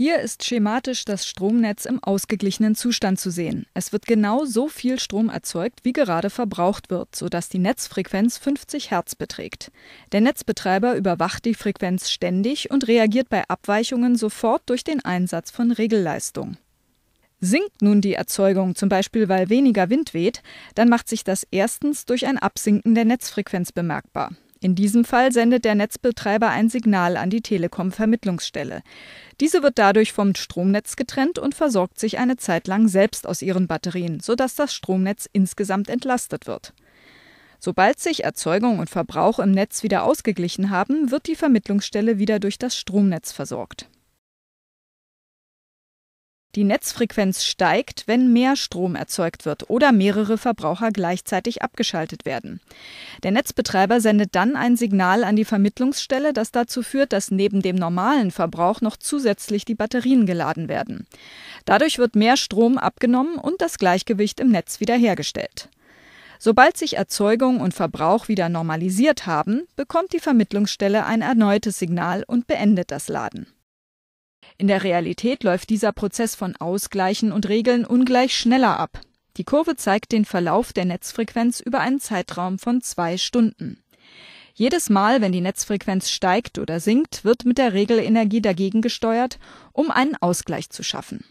Hier ist schematisch das Stromnetz im ausgeglichenen Zustand zu sehen. Es wird genau so viel Strom erzeugt, wie gerade verbraucht wird, sodass die Netzfrequenz 50 Hertz beträgt. Der Netzbetreiber überwacht die Frequenz ständig und reagiert bei Abweichungen sofort durch den Einsatz von Regelleistung. Sinkt nun die Erzeugung, zum Beispiel weil weniger Wind weht, dann macht sich das erstens durch ein Absinken der Netzfrequenz bemerkbar. In diesem Fall sendet der Netzbetreiber ein Signal an die Telekom-Vermittlungsstelle. Diese wird dadurch vom Stromnetz getrennt und versorgt sich eine Zeit lang selbst aus ihren Batterien, sodass das Stromnetz insgesamt entlastet wird. Sobald sich Erzeugung und Verbrauch im Netz wieder ausgeglichen haben, wird die Vermittlungsstelle wieder durch das Stromnetz versorgt. Die Netzfrequenz steigt, wenn mehr Strom erzeugt wird oder mehrere Verbraucher gleichzeitig abgeschaltet werden. Der Netzbetreiber sendet dann ein Signal an die Vermittlungsstelle, das dazu führt, dass neben dem normalen Verbrauch noch zusätzlich die Batterien geladen werden. Dadurch wird mehr Strom abgenommen und das Gleichgewicht im Netz wiederhergestellt. Sobald sich Erzeugung und Verbrauch wieder normalisiert haben, bekommt die Vermittlungsstelle ein erneutes Signal und beendet das Laden. In der Realität läuft dieser Prozess von Ausgleichen und Regeln ungleich schneller ab. Die Kurve zeigt den Verlauf der Netzfrequenz über einen Zeitraum von zwei Stunden. Jedes Mal, wenn die Netzfrequenz steigt oder sinkt, wird mit der Regelenergie dagegen gesteuert, um einen Ausgleich zu schaffen